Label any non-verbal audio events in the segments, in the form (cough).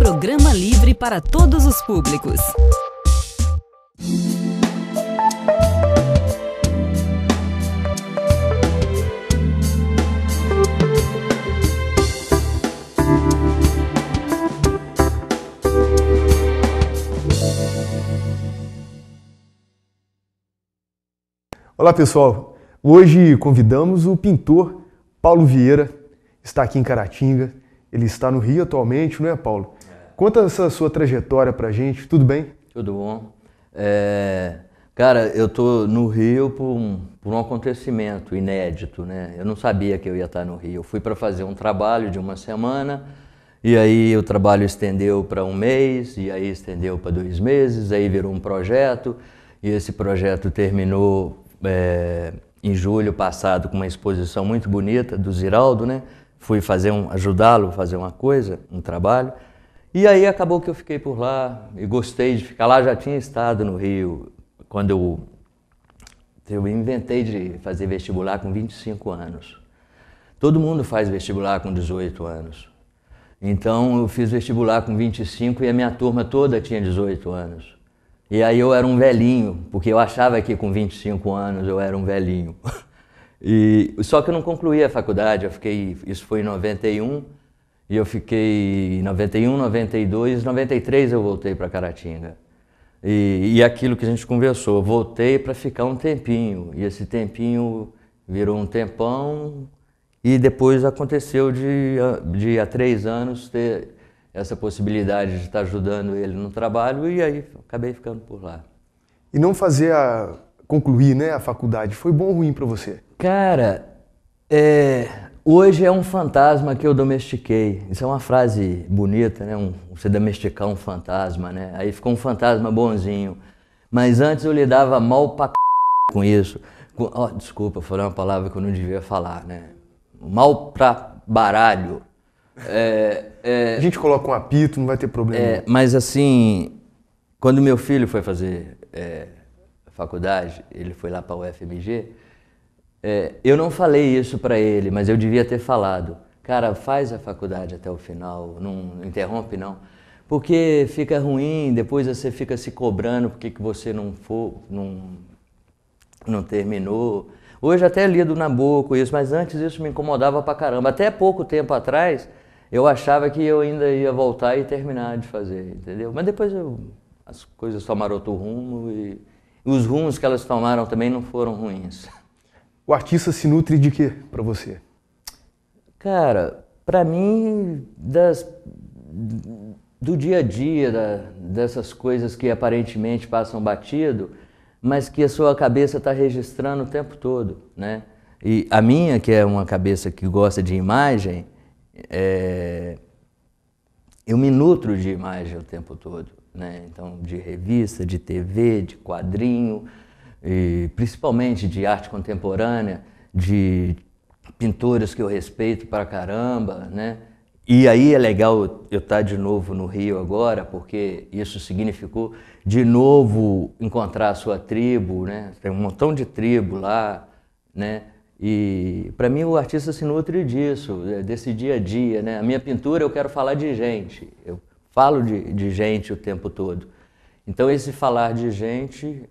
Programa livre para todos os públicos. Olá pessoal, hoje convidamos o pintor Paulo Vieira, está aqui em Caratinga, ele está no Rio atualmente, não é Paulo? Conta essa sua trajetória pra gente, tudo bem? Tudo bom. É, cara, eu tô no Rio por um, por um acontecimento inédito, né? Eu não sabia que eu ia estar no Rio. Eu fui para fazer um trabalho de uma semana, e aí o trabalho estendeu para um mês, e aí estendeu para dois meses, aí virou um projeto, e esse projeto terminou é, em julho passado com uma exposição muito bonita do Ziraldo, né? Fui fazer um, ajudá-lo a fazer uma coisa, um trabalho. E aí acabou que eu fiquei por lá e gostei de ficar lá. Já tinha estado no Rio quando eu, eu inventei de fazer vestibular com 25 anos. Todo mundo faz vestibular com 18 anos. Então eu fiz vestibular com 25 e a minha turma toda tinha 18 anos. E aí eu era um velhinho, porque eu achava que com 25 anos eu era um velhinho. (laughs) E só que eu não concluí a faculdade, eu fiquei, isso foi em 91 e eu fiquei em 91, 92, 93 eu voltei para Caratinga. E, e aquilo que a gente conversou, voltei para ficar um tempinho. E esse tempinho virou um tempão. E depois aconteceu de, de há três anos ter essa possibilidade de estar ajudando ele no trabalho e aí acabei ficando por lá. E não fazer a concluir, né, a faculdade foi bom ou ruim para você? Cara, é, Hoje é um fantasma que eu domestiquei. Isso é uma frase bonita, né? Um, você domesticar um fantasma, né? Aí ficou um fantasma bonzinho. Mas antes eu lidava mal pra c... com isso. Com, oh, desculpa, foi uma palavra que eu não devia falar, né? Mal pra baralho. É, é, a gente coloca um apito, não vai ter problema. É, mas assim, quando meu filho foi fazer é, faculdade, ele foi lá para o UFMG, é, eu não falei isso para ele, mas eu devia ter falado. Cara, faz a faculdade até o final, não interrompe não. Porque fica ruim, depois você fica se cobrando porque que você não for, não, não terminou. Hoje até lido Nabucco isso, mas antes isso me incomodava pra caramba. Até pouco tempo atrás, eu achava que eu ainda ia voltar e terminar de fazer, entendeu? Mas depois eu, as coisas tomaram outro rumo e os rumos que elas tomaram também não foram ruins. (laughs) O artista se nutre de quê para você? Cara, para mim, das, do dia a dia, da, dessas coisas que aparentemente passam batido, mas que a sua cabeça está registrando o tempo todo, né? E a minha, que é uma cabeça que gosta de imagem, é... eu me nutro de imagem o tempo todo, né? Então, de revista, de TV, de quadrinho, e principalmente de arte contemporânea, de pintores que eu respeito pra caramba, né? E aí é legal eu estar tá de novo no Rio agora, porque isso significou de novo encontrar a sua tribo, né? Tem um montão de tribo lá, né? E para mim o artista se nutre disso, é, desse dia a dia, né? A minha pintura eu quero falar de gente, eu falo de, de gente o tempo todo. Então esse falar de gente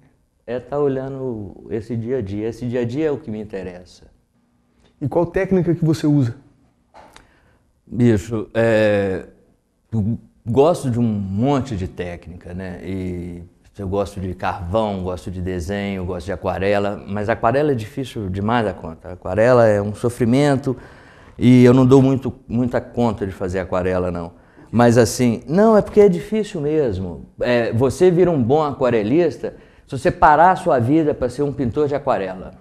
é estar tá olhando esse dia a dia. Esse dia a dia é o que me interessa. E qual técnica que você usa? Bicho, é, eu gosto de um monte de técnica, né? E eu gosto de carvão, gosto de desenho, gosto de aquarela, mas aquarela é difícil demais da conta. Aquarela é um sofrimento e eu não dou muito, muita conta de fazer aquarela, não. Mas assim, não, é porque é difícil mesmo. É, você vira um bom aquarelista se você parar a sua vida para ser um pintor de aquarela,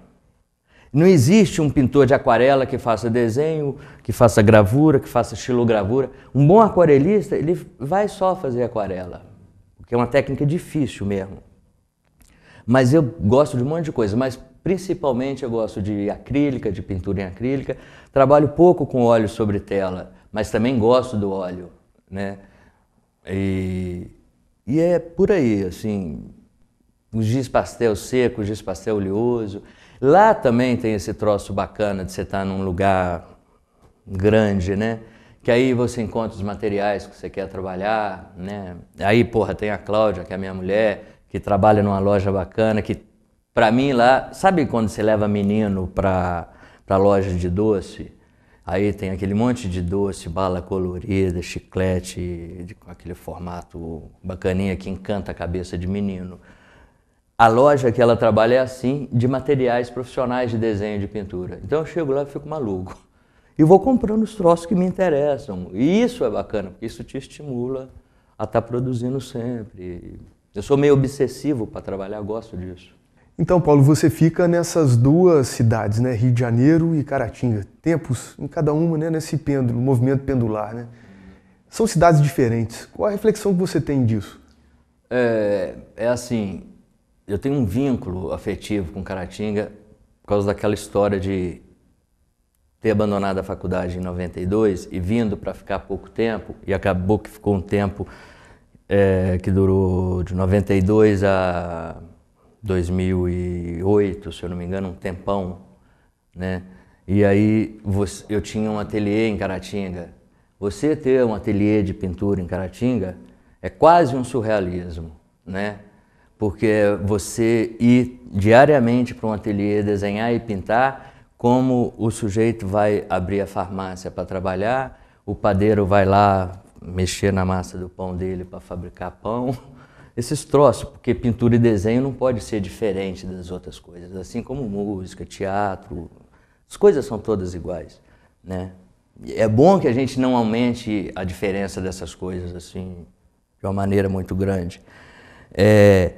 não existe um pintor de aquarela que faça desenho, que faça gravura, que faça xilogravura. Um bom aquarelista, ele vai só fazer aquarela, que é uma técnica difícil mesmo. Mas eu gosto de um monte de coisa, mas principalmente eu gosto de acrílica, de pintura em acrílica. Trabalho pouco com óleo sobre tela, mas também gosto do óleo, né? E, e é por aí, assim, o giz pastel seco, o giz pastel oleoso. Lá também tem esse troço bacana de você estar tá num lugar grande, né? Que aí você encontra os materiais que você quer trabalhar, né? Aí, porra, tem a Cláudia, que é a minha mulher, que trabalha numa loja bacana, que para mim lá, sabe quando você leva menino para para loja de doce? Aí tem aquele monte de doce, bala colorida, chiclete, com aquele formato bacaninha que encanta a cabeça de menino. A loja que ela trabalha é assim, de materiais profissionais de desenho de pintura. Então eu chego lá e fico maluco. E vou comprando os troços que me interessam. E isso é bacana, porque isso te estimula a estar tá produzindo sempre. Eu sou meio obsessivo para trabalhar, gosto disso. Então, Paulo, você fica nessas duas cidades, né? Rio de Janeiro e Caratinga. Tempos em cada uma, né? Nesse pêndulo, movimento pendular, né? São cidades diferentes. Qual a reflexão que você tem disso? É, é assim, eu tenho um vínculo afetivo com Caratinga por causa daquela história de ter abandonado a faculdade em 92 e vindo para ficar pouco tempo, e acabou que ficou um tempo é, que durou de 92 a 2008, se eu não me engano, um tempão, né? E aí você, eu tinha um ateliê em Caratinga. Você ter um ateliê de pintura em Caratinga é quase um surrealismo, né? porque é você ir diariamente para um ateliê desenhar e pintar, como o sujeito vai abrir a farmácia para trabalhar, o padeiro vai lá mexer na massa do pão dele para fabricar pão, (laughs) esses troços, porque pintura e desenho não pode ser diferente das outras coisas, assim como música, teatro, as coisas são todas iguais, né? É bom que a gente não aumente a diferença dessas coisas assim de uma maneira muito grande. É,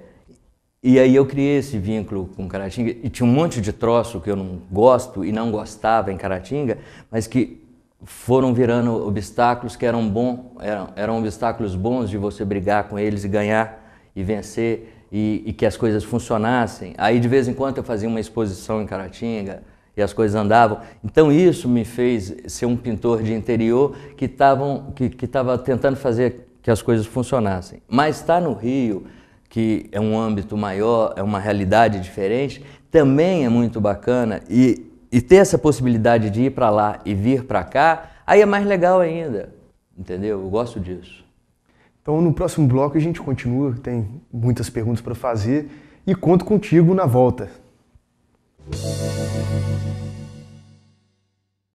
e aí eu criei esse vínculo com Caratinga e tinha um monte de troço que eu não gosto e não gostava em Caratinga, mas que foram virando obstáculos que eram bom, eram, eram obstáculos bons de você brigar com eles e ganhar e vencer e, e, que as coisas funcionassem. Aí de vez em quando eu fazia uma exposição em Caratinga e as coisas andavam. Então isso me fez ser um pintor de interior que estava que, que tentando fazer que as coisas funcionassem. Mas estar tá no Rio que é um âmbito maior, é uma realidade diferente, também é muito bacana e, e ter essa possibilidade de ir para lá e vir para cá, aí é mais legal ainda, entendeu? Eu gosto disso. Então, no próximo bloco a gente continua, tem muitas perguntas para fazer e conto contigo na volta.